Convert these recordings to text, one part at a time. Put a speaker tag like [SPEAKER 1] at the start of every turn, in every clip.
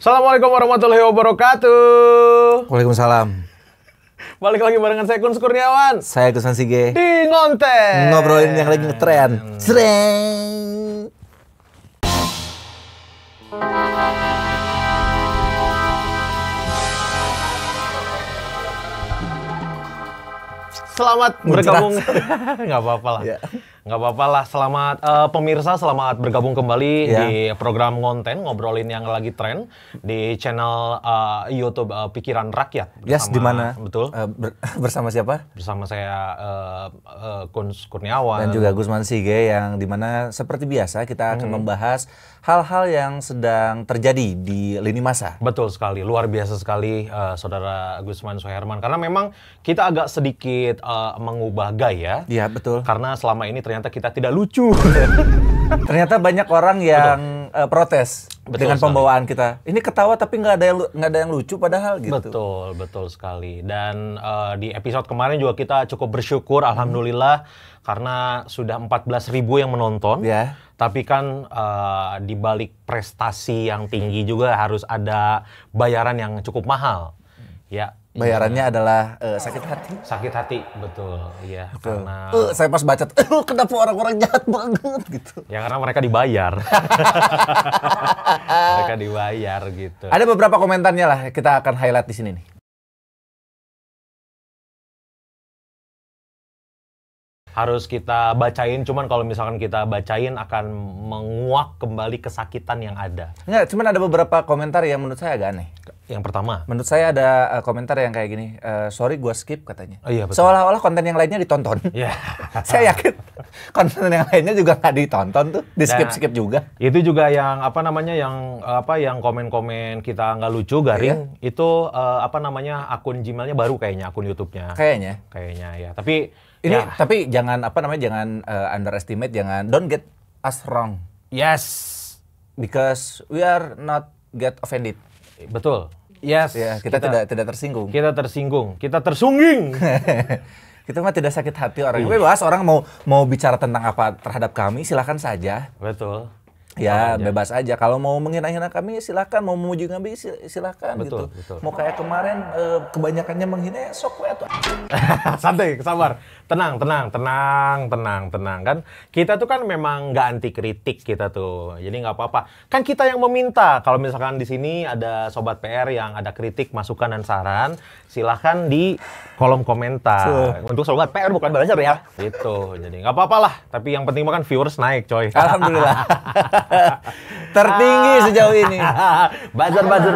[SPEAKER 1] Assalamualaikum warahmatullahi wabarakatuh.
[SPEAKER 2] Waalaikumsalam.
[SPEAKER 1] Balik lagi barengan saya Kun Kurniawan.
[SPEAKER 2] Saya Kusan Sige. Di
[SPEAKER 1] Ngonten.
[SPEAKER 2] Ngobrolin yang lagi ngetren. Sreng.
[SPEAKER 1] Selamat bergabung. Enggak apa-apa lah. Iya. Nggak apa-apa lah, selamat uh, pemirsa, selamat bergabung kembali yeah. di program konten ngobrolin yang lagi tren di channel uh, YouTube uh, Pikiran Rakyat.
[SPEAKER 2] Bersama, yes, di mana? Betul. Uh, ber
[SPEAKER 1] bersama siapa? Bersama saya uh, uh, Kuns Kurniawan dan juga
[SPEAKER 2] Gusman Sige yang di mana? seperti biasa kita akan hmm. membahas hal-hal yang sedang terjadi di lini masa. Betul sekali, luar biasa sekali uh, saudara Gusman Soeherman. karena memang kita
[SPEAKER 1] agak sedikit uh, mengubah gaya. Iya, betul. Karena selama ini ternyata kita tidak lucu.
[SPEAKER 2] ternyata banyak orang yang Betul. Eh, protes betul dengan sekali. pembawaan kita. Ini ketawa tapi nggak ada yang ada yang lucu padahal gitu. Betul, betul sekali. Dan uh, di
[SPEAKER 1] episode kemarin juga kita cukup bersyukur alhamdulillah karena sudah 14 ribu yang menonton. Yeah. Tapi kan uh, di balik prestasi yang tinggi juga harus ada bayaran yang cukup mahal. Hmm.
[SPEAKER 2] Ya, Iya, bayarannya iya. adalah uh, sakit hati.
[SPEAKER 1] Sakit hati, betul. Iya, betul. karena uh,
[SPEAKER 2] saya pas baca, uh, kenapa orang-orang jahat banget gitu. Ya karena mereka dibayar.
[SPEAKER 1] mereka dibayar gitu. Ada beberapa
[SPEAKER 2] komentarnya lah kita akan highlight di sini nih.
[SPEAKER 1] harus kita bacain cuman kalau misalkan kita
[SPEAKER 2] bacain akan menguak kembali kesakitan yang ada. Enggak, cuman ada beberapa komentar yang menurut saya agak aneh. Yang pertama, menurut saya ada uh, komentar yang kayak gini, uh, sorry gua skip katanya. Oh, iya, Seolah-olah konten yang lainnya ditonton. Iya. Yeah. saya yakin konten yang lainnya juga nggak ditonton tuh, di nah, skip skip
[SPEAKER 1] juga. Itu juga yang apa namanya yang apa yang komen-komen kita nggak lucu garing yeah. itu uh, apa namanya akun Gmailnya baru kayaknya akun YouTube-nya. Kayaknya.
[SPEAKER 2] Kayaknya ya. Tapi ini ya. tapi jangan apa namanya jangan uh, underestimate, jangan don't get us wrong. Yes, because we are not get offended. Betul. Yes. Ya, kita, kita tidak tidak tersinggung. Kita tersinggung. Kita tersungging. kita mah tidak sakit hati orang. Gue iya. bebas orang mau mau bicara tentang apa terhadap kami silahkan saja. Betul. Ya aja. bebas aja. Kalau mau menghina-hina kami silahkan, mau memuji kami silahkan betul, gitu. Betul. Mau kayak kemarin eh, kebanyakannya menghina sok tuh.
[SPEAKER 1] Santai, sabar tenang tenang tenang tenang tenang kan kita tuh kan memang nggak anti kritik kita tuh jadi nggak apa-apa kan kita yang meminta kalau misalkan di sini ada sobat PR yang ada kritik masukan dan saran silahkan di kolom komentar so. untuk sobat PR bukan belajar ya itu jadi nggak apa-apalah tapi yang penting makan viewers naik coy alhamdulillah tertinggi sejauh ini bazar
[SPEAKER 2] bazar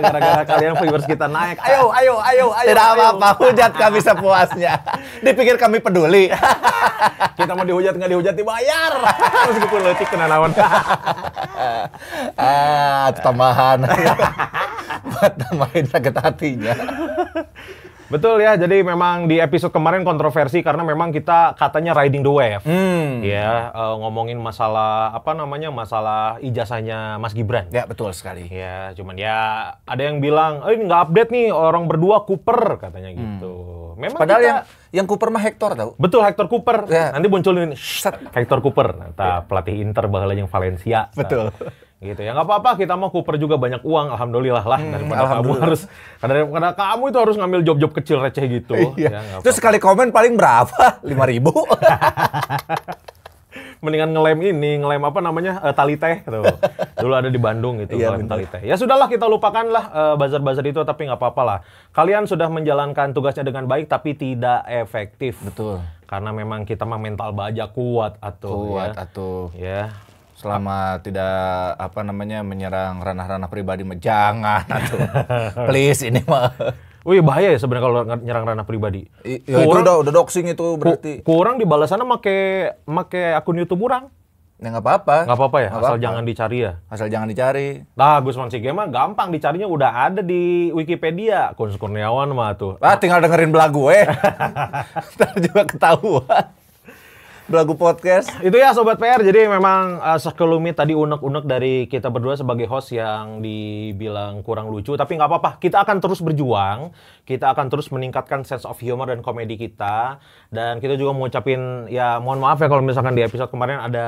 [SPEAKER 2] gara-gara kalian viewers kita naik. Ayo, ah. ayo, ayo, ayo. Tidak apa-apa, hujat kami sepuasnya. Dipikir kami peduli. kita mau dihujat nggak dihujat dibayar. Meskipun lecik kena lawan. ah, tambahan.
[SPEAKER 1] Buat tambahin sakit hatinya. Betul ya, jadi memang di episode kemarin kontroversi karena memang kita katanya riding the wave. Hmm. Ya, uh, ngomongin masalah apa namanya? masalah ijazahnya Mas Gibran. Ya, betul sekali. Ya, cuman ya ada yang bilang, "Eh, ini nggak update nih orang berdua Cooper," katanya hmm. gitu.
[SPEAKER 2] Memang Padahal kita, yang yang Cooper mah Hector tahu.
[SPEAKER 1] Betul Hector Cooper. Ya. Nanti munculin Hector Cooper, nanti ya. pelatih Inter bakal yang Valencia. Betul. Nah gitu ya nggak apa-apa kita mau kuper juga banyak uang alhamdulillah lah hmm, daripada alhamdulillah. kamu harus karena, kamu itu harus ngambil job-job kecil receh gitu iya. ya, terus
[SPEAKER 2] sekali komen paling berapa
[SPEAKER 1] lima ribu mendingan ngelem ini ngelem apa namanya uh, tali teh tuh gitu. dulu ada di Bandung gitu iya, ngelem tali teh ya sudahlah kita lupakan uh, bazar-bazar itu tapi nggak apa-apa lah kalian sudah menjalankan tugasnya dengan baik tapi tidak efektif betul karena memang kita mah mental baja kuat atau kuat ya.
[SPEAKER 2] atau ya selama tidak apa namanya menyerang ranah-ranah pribadi jangan atau please ini mah Wih oh, iya, bahaya ya sebenarnya kalau nyerang ranah
[SPEAKER 1] pribadi. I, ya kurang, itu udah,
[SPEAKER 2] udah doxing itu berarti.
[SPEAKER 1] Ku, kurang dibalasannya make make akun YouTube kurang. Ya nggak apa-apa. Nggak apa-apa ya, gak asal apa-apa. jangan dicari ya. Asal jangan dicari. Nah, Gusman Sigema ya gampang dicarinya udah ada di Wikipedia. Kun Kurniawan mah tuh. Ah, tinggal dengerin belagu eh. Ntar juga ketahuan lagu Podcast. Itu ya Sobat PR. Jadi memang uh, sekelumit tadi unek-unek dari kita berdua sebagai host yang dibilang kurang lucu. Tapi nggak apa-apa. Kita akan terus berjuang. Kita akan terus meningkatkan sense of humor dan komedi kita. Dan kita juga mau ucapin ya mohon maaf ya kalau misalkan di episode kemarin ada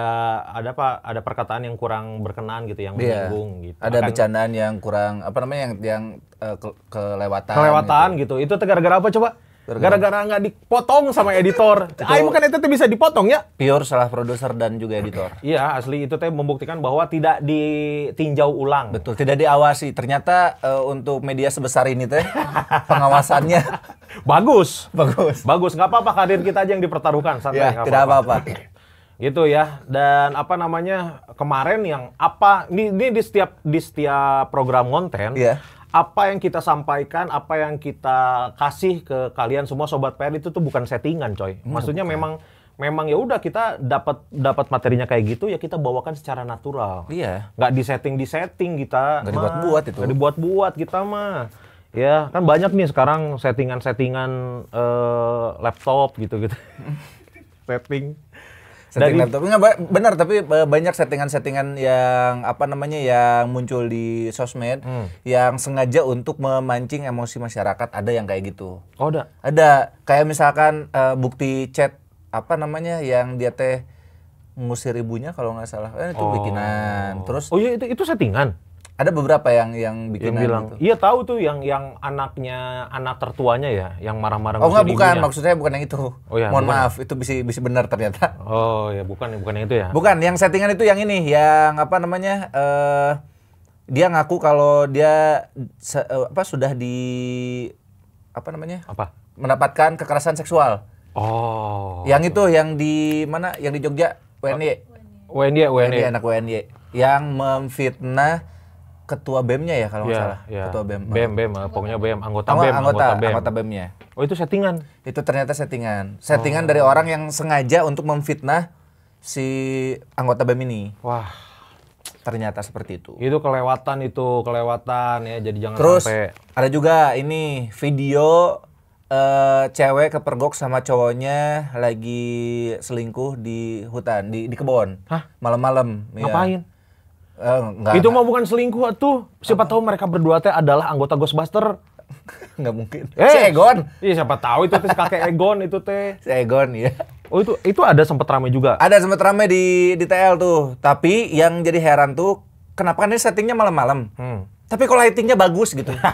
[SPEAKER 1] ada apa ada perkataan yang kurang berkenan gitu yang yeah. menyinggung gitu. Ada
[SPEAKER 2] bercandaan yang kurang apa namanya yang yang uh, ke, kelewatan. Kelewatan gitu. gitu. Itu gara-gara apa coba? Gara-gara nggak dipotong sama editor. Ayo bukan itu bisa dipotong ya? Pure salah produser dan juga editor. Iya, asli itu teh membuktikan bahwa tidak ditinjau ulang. Betul, tidak diawasi. Ternyata uh, untuk media sebesar ini teh pengawasannya bagus. Bagus. Bagus, nggak apa-apa karir kita aja yang dipertaruhkan santai. Ya, tidak apa-apa. Gitu
[SPEAKER 1] ya. Dan apa namanya? Kemarin yang apa ini, ini di setiap di setiap program konten yeah apa yang kita sampaikan, apa yang kita kasih ke kalian semua sobat PR itu tuh bukan settingan, coy. Hmm, Maksudnya hmm, memang memang ya udah kita dapat dapat materinya kayak gitu ya kita bawakan secara natural. Iya. Gak di setting di setting kita. Nggak dibuat-buat itu. Gak dibuat-buat kita mah. Ya kan banyak nih sekarang settingan-settingan uh, laptop gitu-gitu. setting
[SPEAKER 2] setting dari, laptop enggak benar tapi e, banyak settingan-settingan yang apa namanya yang muncul di sosmed hmm. yang sengaja untuk memancing emosi masyarakat ada yang kayak gitu oh ada ada kayak misalkan uh, bukti chat apa namanya yang dia teh ngusir ibunya kalau nggak salah eh, itu oh. bikinan terus oh iya itu itu settingan ada beberapa yang yang bikin yang bilang, gitu.
[SPEAKER 1] iya tahu tuh yang yang anaknya anak tertuanya ya, yang marah-marah. Oh enggak bukan, maksudnya
[SPEAKER 2] bukan yang itu. Oh ya. Mohon bukan. maaf, itu bisa bisa benar ternyata. Oh ya bukan bukan yang itu ya. Bukan, yang settingan itu yang ini, yang apa namanya? Uh, dia ngaku kalau dia uh, apa sudah di apa namanya? Apa? Mendapatkan kekerasan seksual. Oh. Yang itu yang di mana? Yang di Jogja, WNY. WNY, WNY. WNY anak WNY yang memfitnah ketua BEM-nya ya kalau nggak yeah, salah. Yeah. Ketua BEM.
[SPEAKER 1] BEM BEM, eh, pokoknya BEM anggota BEM, anggota, anggota Anggota BEM-nya.
[SPEAKER 2] Oh, itu settingan. Itu ternyata settingan. Settingan oh. dari orang yang sengaja untuk memfitnah si anggota BEM ini. Wah. Ternyata seperti itu.
[SPEAKER 1] Itu kelewatan itu,
[SPEAKER 2] kelewatan ya. Jadi jangan Terus, sampai ada juga ini video uh, cewek kepergok sama cowoknya lagi selingkuh di hutan, di di kebun. Hah? Malam-malam. Iya. Ngapain? Ya Uh, eh, enggak, itu enggak. bukan selingkuh tuh. Siapa
[SPEAKER 1] tahu mereka berdua teh adalah anggota Ghostbuster. nggak mungkin. Eh, si Egon. Iya, siapa tahu
[SPEAKER 2] itu teh si kakek Egon itu teh. Si Egon ya. Oh itu itu ada sempat ramai juga. Ada sempat ramai di di TL tuh. Tapi yang jadi heran tuh kenapa kan ini settingnya malam-malam. Hmm. Tapi kok lightingnya bagus gitu.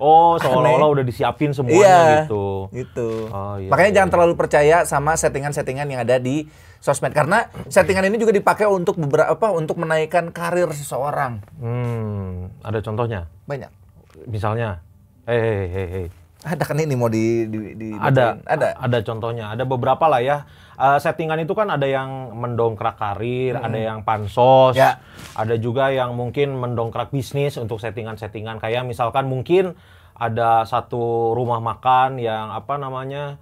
[SPEAKER 2] Oh, seolah-olah udah
[SPEAKER 1] disiapin semuanya iya, gitu. Gitu. Oh, iya, Makanya iya. jangan iya.
[SPEAKER 2] terlalu percaya sama settingan-settingan yang ada di sosmed karena settingan ini juga dipakai untuk beberapa apa untuk menaikkan karir seseorang.
[SPEAKER 1] Hmm, ada contohnya? Banyak. Misalnya, hei hei hei. Hey.
[SPEAKER 2] Ada kan ini mau di, di, di ada,
[SPEAKER 1] ada ada contohnya ada beberapa lah ya uh, settingan itu kan ada yang mendongkrak karir hmm. ada yang pansos ya. ada juga yang mungkin mendongkrak bisnis untuk settingan-settingan kayak misalkan mungkin ada satu rumah makan yang apa namanya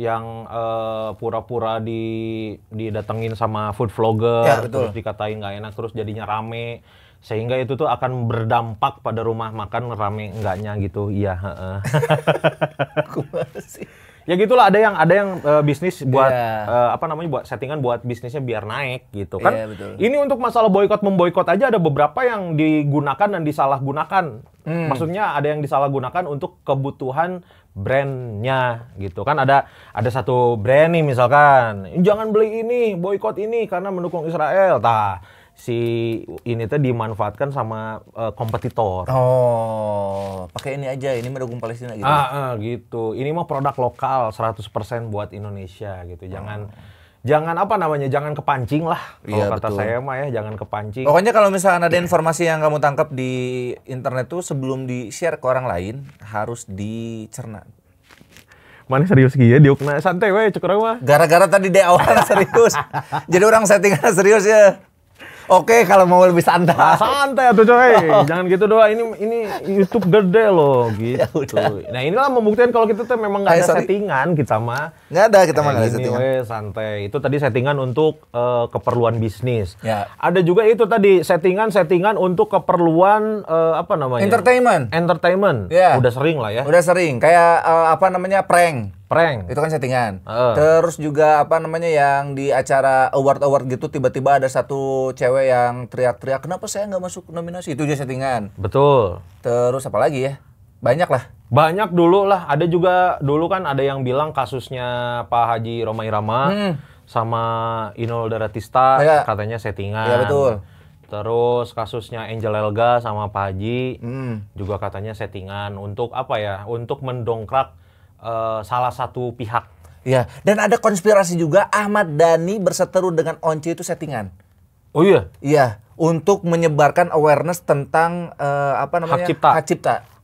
[SPEAKER 1] yang pura eh, pura-pura di didatengin sama food vlogger ya, betul. terus dikatain nggak enak terus jadinya rame sehingga itu tuh akan berdampak pada rumah makan rame enggaknya gitu iya ya gitulah ada yang ada yang uh, bisnis buat yeah. Iya. uh, apa namanya buat settingan buat bisnisnya biar naik gitu kan yeah, betul. ini untuk masalah boykot memboykot aja ada beberapa yang digunakan dan disalahgunakan hmm. maksudnya ada yang disalahgunakan untuk kebutuhan brandnya gitu kan ada ada satu brand nih misalkan jangan beli ini boykot ini karena mendukung Israel tah si ini tuh dimanfaatkan sama uh, kompetitor
[SPEAKER 2] oh pakai ini aja ini mendukung Palestina gitu
[SPEAKER 1] ah, ah gitu ini mah produk lokal 100% buat Indonesia gitu jangan oh jangan apa namanya jangan kepancing lah kalau iya, kata betul. saya mah ya jangan kepancing pokoknya kalau
[SPEAKER 2] misalnya ada informasi yang kamu tangkap di internet tuh sebelum di share ke orang lain harus dicerna mana serius gitu ya? diukna santai weh cukur mah gara-gara tadi di awal serius jadi orang settingan serius ya Oke, kalau mau lebih santai. Nah, santai tuh coy. Oh. Jangan
[SPEAKER 1] gitu doang. Ini ini
[SPEAKER 2] YouTube gede loh gitu. Ya
[SPEAKER 1] Nah, inilah membuktikan kalau kita tuh memang nggak eh, ada sorry. settingan kita mah. Enggak ada kita mah nggak ada nah, settingan. santai. Itu tadi settingan untuk uh, keperluan bisnis. Ya. Ada juga itu tadi settingan-settingan untuk keperluan
[SPEAKER 2] uh, apa namanya?
[SPEAKER 1] Entertainment. Entertainment. Ya. Udah sering lah ya. Udah sering.
[SPEAKER 2] Kayak uh, apa namanya? prank. Prank. Itu kan settingan. Uh. Terus juga apa namanya yang di acara award award gitu tiba-tiba ada satu cewek yang teriak-teriak kenapa saya nggak masuk nominasi itu juga settingan.
[SPEAKER 1] Betul.
[SPEAKER 2] Terus apa lagi ya? Banyak lah.
[SPEAKER 1] Banyak dulu lah. Ada juga dulu kan ada yang bilang kasusnya Pak Haji Romai Rama hmm. sama Inul Daratista ya. katanya settingan. Iya betul. Terus kasusnya Angel Elga sama Pak Haji hmm. juga katanya settingan untuk apa ya? Untuk mendongkrak Eh, salah satu
[SPEAKER 2] pihak. Ya, dan ada konspirasi juga Ahmad Dhani berseteru dengan Once itu settingan. Oh iya. Iya, untuk menyebarkan awareness tentang uh, apa namanya? Hak cipta. Hak cipta. Gitu.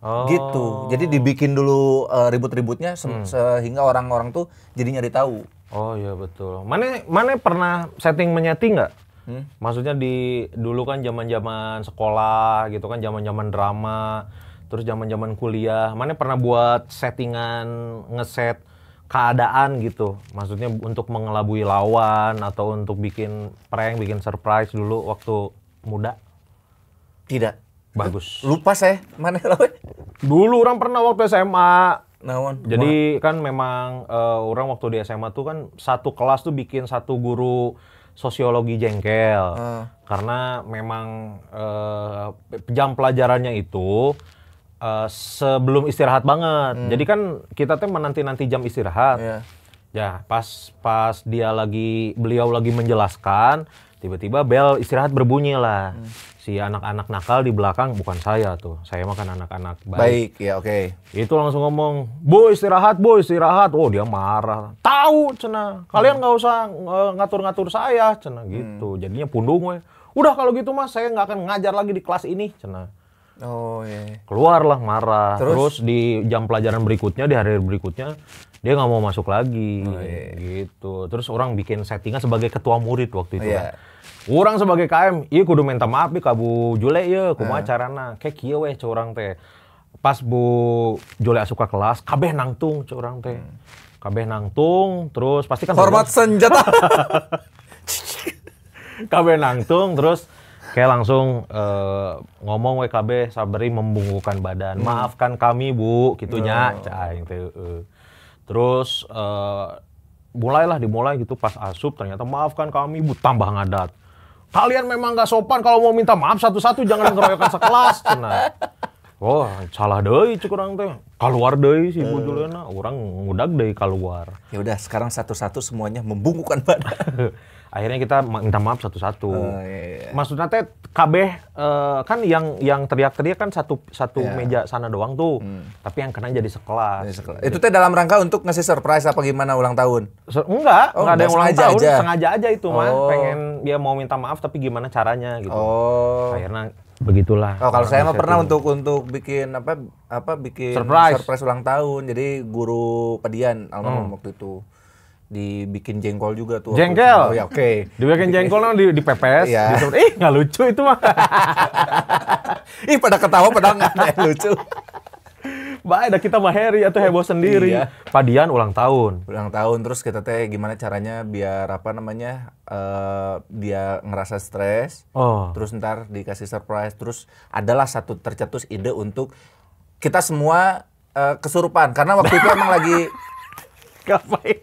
[SPEAKER 2] Oh. Gitu. Jadi dibikin dulu uh, ribut-ributnya hmm. sehingga orang-orang tuh jadi nyari tahu. Oh iya betul. Mana mana pernah setting menyeting nggak? Hmm?
[SPEAKER 1] Maksudnya di dulu kan zaman-zaman sekolah gitu kan, zaman-zaman drama terus zaman-zaman kuliah mana pernah buat settingan ngeset keadaan gitu maksudnya untuk mengelabui lawan atau untuk bikin prank bikin surprise dulu waktu muda tidak
[SPEAKER 2] bagus lupa saya
[SPEAKER 1] mana lawan dulu orang pernah waktu SMA Jadi kan memang uh, orang waktu di SMA tuh kan satu kelas tuh bikin satu guru sosiologi jengkel. Uh. Karena memang uh, jam pelajarannya itu uh, sebelum istirahat banget. Hmm. Jadi kan kita tuh menanti-nanti jam istirahat. Yeah. Ya, pas pas dia lagi beliau lagi menjelaskan, tiba-tiba bel istirahat berbunyi lah. Hmm. Si anak-anak nakal di belakang bukan saya tuh. Saya makan anak-anak baik. Baik, ya oke. Okay. Itu langsung ngomong, "Bu, istirahat, Bu, istirahat." Oh, dia marah. Tahu, cena. Kalian hmm. nggak hmm. usah eh, ngatur-ngatur saya, cena gitu. Hmm. Jadinya pundung gue. Udah kalau gitu Mas, saya nggak akan ngajar lagi di kelas ini, cenah. Oh iya. Keluarlah marah. Terus, Terus di jam pelajaran berikutnya di hari berikutnya dia nggak mau masuk lagi oh, iya. gitu. Terus orang bikin settingan sebagai ketua murid waktu itu. Oh, iya. Kan. Orang sebagai KM, iya kudu minta maaf nih bu Jule ya, kumaha uh. carana? Kayak kia weh curang teh. Pas Bu Jule suka kelas, kabeh nangtung curang teh. Hmm. Kabeh nangtung, terus pasti kan hormat senjata. kabeh nangtung terus kayak langsung uh, ngomong WKB Sabri membungkukan badan. Hmm. Maafkan kami Bu, gitunya. Oh. Terus uh, mulailah dimulai gitu pas asup ternyata maafkan kami Bu tambah ngadat. Kalian memang gak sopan kalau mau minta maaf satu-satu jangan ngeroyokan sekelas. Cina oh salah deh cek orang teh. Keluar deh si Juliana orang ngudag deh keluar. Ya udah, sekarang satu-satu semuanya membungkukan badan. Akhirnya kita minta maaf satu-satu. Oh, iya, iya, iya. Maksudnya teh KB uh, eh, kan yang yang teriak-teriak kan satu satu yeah. meja sana doang tuh. Hmm. Tapi yang kena jadi sekelas. Jadi sekelas. Itu teh
[SPEAKER 2] dalam rangka untuk ngasih surprise apa gimana ulang tahun? Se enggak, oh, enggak ada yang ulang tahun, aja. sengaja aja itu oh. mah pengen
[SPEAKER 1] dia mau minta maaf tapi gimana caranya gitu. Oh. Akhirnya
[SPEAKER 2] begitulah. Oh, kalau nah, saya mah pernah itu. untuk untuk bikin apa apa bikin surprise, surprise ulang tahun. Jadi guru Padian almarhum hmm. waktu itu dibikin jengkol juga tuh. Jengkol? Oh, ya oke. Okay.
[SPEAKER 1] Dibikin jengkol nang di pepes. Iya. Ih, enggak lucu itu mah.
[SPEAKER 2] Ih, pada ketawa pada Iya. lucu baik ada kita mah Harry atau heboh sendiri. Iya. Padian ulang tahun. Ulang tahun terus kita teh gimana caranya biar apa namanya uh, dia ngerasa stres. Oh. Terus ntar dikasih surprise. Terus adalah satu tercetus ide untuk kita semua uh, kesurupan karena waktu itu emang lagi ngapain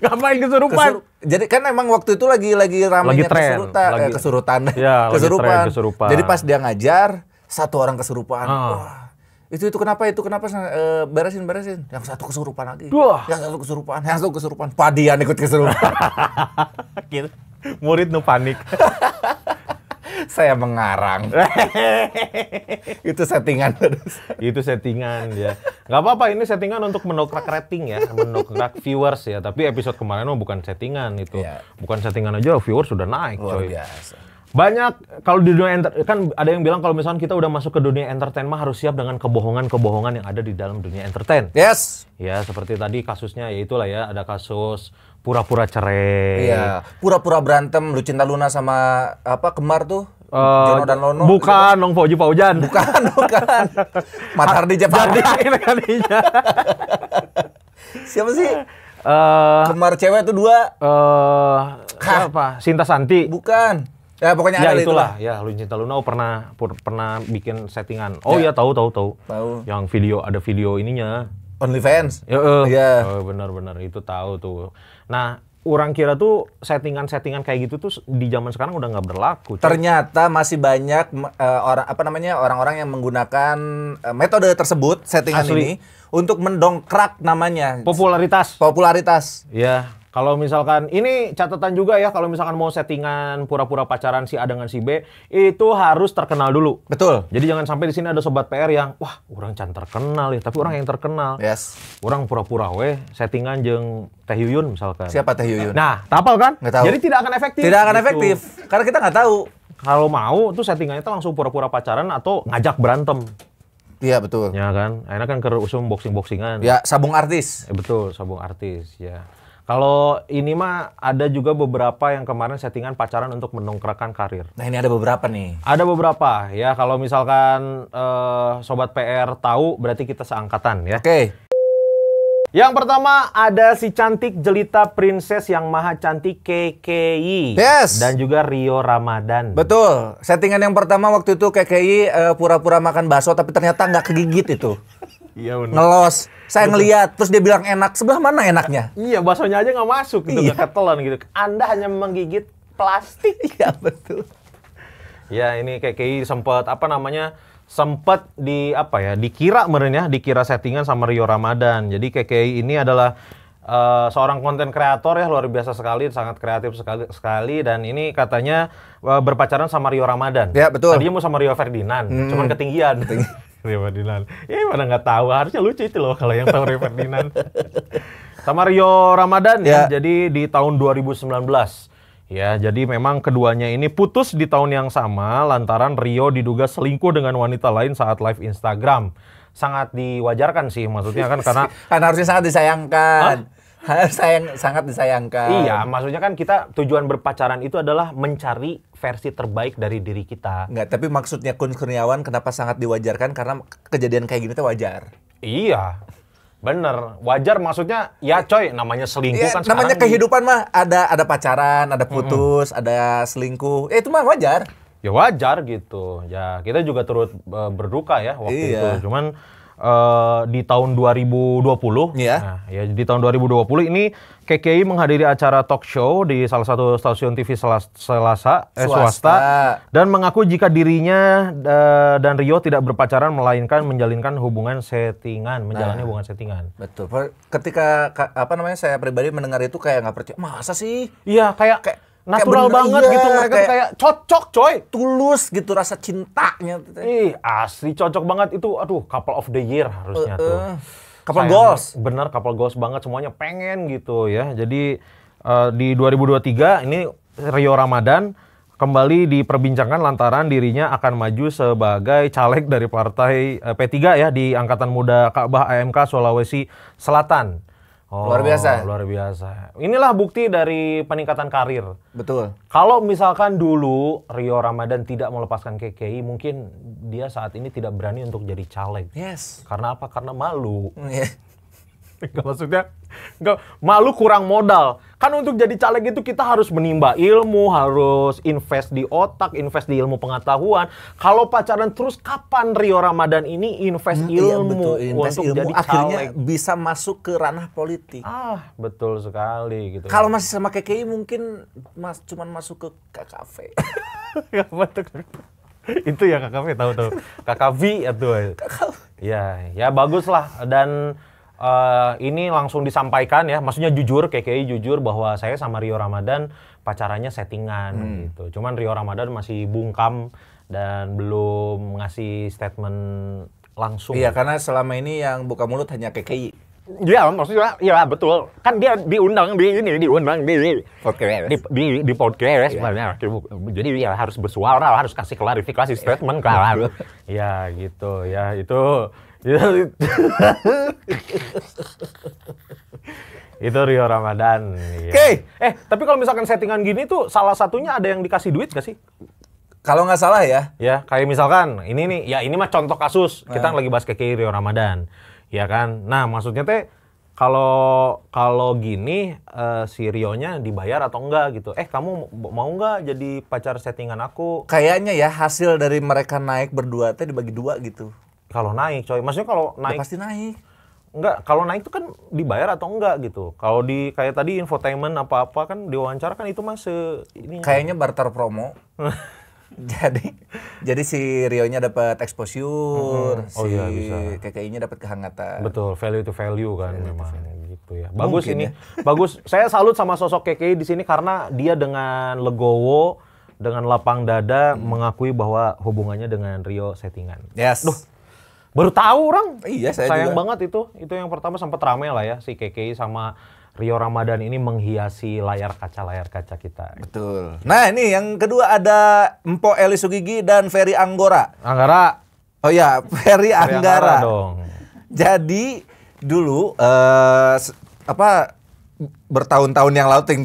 [SPEAKER 2] ngapain kesurupan. Kesur jadi kan emang waktu itu lagi lagi ramainya kesurutan, eh, lagi, kesurutan, ya, kesurupan. Lagi tren, kesurupan. Jadi pas dia ngajar satu orang kesurupan. Oh. Wah itu itu kenapa itu kenapa uh, beresin beresin yang satu kesurupan lagi Duh. yang satu kesurupan yang satu kesurupan padian ikut kesurupan gitu. murid nu panik saya mengarang
[SPEAKER 1] itu settingan itu settingan ya nggak apa-apa ini settingan untuk mendongkrak rating ya mendongkrak viewers ya tapi episode kemarin mah bukan settingan itu yeah. bukan settingan aja viewers sudah naik Luar coy biasa banyak kalau di dunia enter kan ada yang bilang kalau misalnya kita udah masuk ke dunia entertain mah harus siap dengan kebohongan-kebohongan yang ada di dalam dunia entertain. Yes. Ya seperti tadi kasusnya ya itulah ya ada kasus pura-pura cerai. Iya.
[SPEAKER 2] Pura-pura berantem Lucinta Luna sama apa Kemar tuh Uh, Jono dan Lono. Bukan Nong Fauji Paujan. Bukan, bukan. matar di jepang Siapa sih? Uh, Kemar cewek itu dua. Eh, uh, siapa? Sinta Santi. Bukan. Ya pokoknya ya, ada itulah. itulah.
[SPEAKER 1] Ya Lu Cinta Luna oh, pernah pur, pernah bikin settingan. Oh ya. iya ya tahu tahu tahu. Tahu. Yang video ada video ininya. Only fans. Ya, uh, yeah. oh, bener benar itu tahu tuh. Nah orang kira tuh settingan-settingan
[SPEAKER 2] kayak gitu tuh di zaman sekarang udah nggak berlaku. Cik. Ternyata masih banyak uh, orang apa namanya orang-orang yang menggunakan uh, metode tersebut settingan Asli. ini untuk mendongkrak namanya popularitas. Popularitas. Iya. Kalau misalkan ini catatan juga ya, kalau
[SPEAKER 1] misalkan mau settingan pura-pura pacaran si A dengan si B, itu harus terkenal dulu. Betul. Jadi jangan sampai di sini ada sobat PR yang wah, orang can terkenal ya, tapi orang yang terkenal. Yes. Orang pura-pura weh settingan jeng Teh Yuyun misalkan. Siapa Teh Yuyun? Nah, tapal kan? Nggak tahu. Jadi tidak akan efektif. Tidak akan gitu. efektif karena kita nggak tahu. Kalau mau tuh settingannya tuh langsung pura-pura pacaran atau ngajak berantem. Iya betul. Ya kan, enak kan ke boxing boxingan. Ya sabung artis. Ya, betul, sabung artis ya. Kalau ini mah ada juga beberapa yang kemarin settingan pacaran untuk menungkrakan karir. Nah ini ada beberapa nih. Ada beberapa ya. Kalau misalkan uh, sobat PR tahu, berarti kita seangkatan ya. Oke. Okay. Yang pertama ada si cantik jelita princess yang maha cantik KKI.
[SPEAKER 2] Yes. Dan juga Rio Ramadan. Betul. Settingan yang pertama waktu itu KKI eh, pura-pura uh, pura -pura makan bakso tapi ternyata nggak kegigit itu. Iya benar. Ngelos. Saya betul. ngeliat, terus dia bilang enak. Sebelah mana enaknya?
[SPEAKER 1] Iya, baksonya aja nggak masuk gitu, iya. ketelan gitu. Anda hanya menggigit
[SPEAKER 2] plastik. Iya, betul.
[SPEAKER 1] ya, ini KKI sempat apa namanya? sempat di apa ya dikira merenya dikira settingan sama Rio Ramadan jadi KKI ini adalah uh, seorang konten kreator ya luar biasa sekali sangat kreatif sekali sekali dan ini katanya uh, berpacaran sama Rio Ramadan ya betul tadinya mau sama Rio Ferdinand hmm. cuman ketinggian Rio Ferdinand. Ya mana nggak tahu, harusnya lucu itu loh kalau yang tahu Rio Ferdinand. Sama Rio Ramadan ya. ya, jadi di tahun 2019. Ya, jadi memang keduanya ini putus di tahun yang sama lantaran Rio diduga selingkuh dengan wanita lain saat live Instagram. Sangat diwajarkan sih maksudnya kan karena kan harusnya
[SPEAKER 2] sangat disayangkan. Hah? sayang sangat disayangkan. Iya, maksudnya kan kita tujuan berpacaran itu adalah mencari versi terbaik dari diri kita. Enggak, tapi maksudnya Kun Kurniawan kenapa sangat diwajarkan karena kejadian kayak gini tuh wajar.
[SPEAKER 1] Iya. Bener, wajar maksudnya ya coy namanya selingkuh ya, kan namanya kehidupan
[SPEAKER 2] mah ada ada pacaran, ada putus, mm -hmm. ada selingkuh. Eh, itu mah wajar.
[SPEAKER 1] Ya wajar gitu. Ya kita juga turut e, berduka ya waktu iya. itu. Cuman uh, di tahun 2020. Yeah. Iya. Nah, ya di tahun 2020 ini KKI menghadiri acara talk show di salah satu stasiun TV selasa eh, swasta. swasta dan mengaku jika dirinya uh, dan Rio tidak berpacaran melainkan menjalinkan hubungan settingan, menjalani nah, hubungan settingan.
[SPEAKER 2] Betul. Ketika apa namanya saya pribadi mendengar itu kayak nggak percaya. Masa sih? Iya, kayak, kayak natural kayak banget iya, gitu mereka kayak, kayak cocok coy tulus gitu rasa cintanya gitu. ih
[SPEAKER 1] asli cocok banget itu aduh couple of the year harusnya uh, uh. tuh couple Sayang, goals bener couple goals banget semuanya pengen gitu ya jadi uh, di 2023 ini Rio Ramadan kembali diperbincangkan lantaran dirinya akan maju sebagai caleg dari partai eh, P3 ya di Angkatan Muda Ka'bah AMK Sulawesi Selatan. Oh, luar biasa. Oh, luar biasa. Inilah bukti dari peningkatan karir. Betul. Kalau misalkan dulu Rio Ramadan tidak melepaskan KKI, mungkin dia saat ini tidak berani untuk jadi caleg. Yes. Karena apa? Karena malu. Mm, Enggak maksudnya, enggak, malu kurang modal. Kan untuk jadi caleg itu kita harus menimba ilmu, harus invest di otak, invest di ilmu pengetahuan. Kalau pacaran terus kapan Rio Ramadan ini invest hmm, iya, ilmu iya, betul. Invest untuk ilmu jadi akhirnya caleg. bisa masuk ke ranah politik. Ah, betul sekali gitu. Kalau
[SPEAKER 2] masih sama KKI mungkin mas cuman masuk ke KKV. Ya, betul
[SPEAKER 1] itu ya KKV tahu tahu KKV atau ya, ya ya ya bagus lah dan uh, ini langsung disampaikan ya, maksudnya jujur, KKI jujur bahwa saya sama Rio Ramadan pacarannya settingan hmm. gitu. Cuman Rio Ramadan masih bungkam dan belum ngasih statement langsung. Iya, karena
[SPEAKER 2] selama ini yang buka mulut hanya KKI.
[SPEAKER 1] Iya, maksudnya iya betul. Kan dia diundang di ini, diundang di podcast.
[SPEAKER 2] Di di, di
[SPEAKER 1] podcast iya. yeah. Jadi ya harus bersuara, harus kasih klarifikasi statement iya. kan. Iya gitu. Ya itu itu Rio Ramadan. Iya. Oke. Okay. Eh, tapi kalau misalkan settingan gini tuh salah satunya ada yang dikasih duit gak sih? Kalau nggak salah ya. Ya, kayak misalkan ini nih, ya ini mah contoh kasus. Nah. Kita lagi bahas ke Rio Ramadan. Ya kan? Nah, maksudnya teh kalau kalau gini uh, si Rionya dibayar atau enggak gitu. Eh, kamu mau nggak jadi pacar settingan aku?
[SPEAKER 2] Kayaknya ya hasil dari mereka naik berdua teh dibagi dua gitu. Kalau naik,
[SPEAKER 1] coy. Maksudnya kalau ya naik. Ya pasti naik. Enggak, kalau naik itu kan dibayar atau enggak gitu. Kalau di kayak tadi infotainment apa-apa kan diwawancara kan itu mas
[SPEAKER 2] ini. Kayaknya barter promo. jadi jadi si Rio-nya dapat exposure, hmm. oh, si iya, KKI-nya dapat kehangatan.
[SPEAKER 1] Betul, value to value kan value memang value. gitu ya. Bagus Mungkin ini. Ya. Bagus. Saya salut sama sosok KKI di sini karena dia dengan legowo dengan lapang dada hmm. mengakui bahwa hubungannya dengan Rio settingan. Yes. Duh, Baru tahu orang. Iya, saya Sayang juga. banget itu. Itu yang pertama sempat rame lah ya si KKI sama Rio Ramadan ini menghiasi layar kaca layar kaca kita. Betul.
[SPEAKER 2] Nah ini yang kedua ada Empo Eli Sugigi dan Ferry Anggora. Anggara. Oh ya Ferry, Ferry Anggara. dong. Jadi dulu uh, apa bertahun-tahun yang lalu ting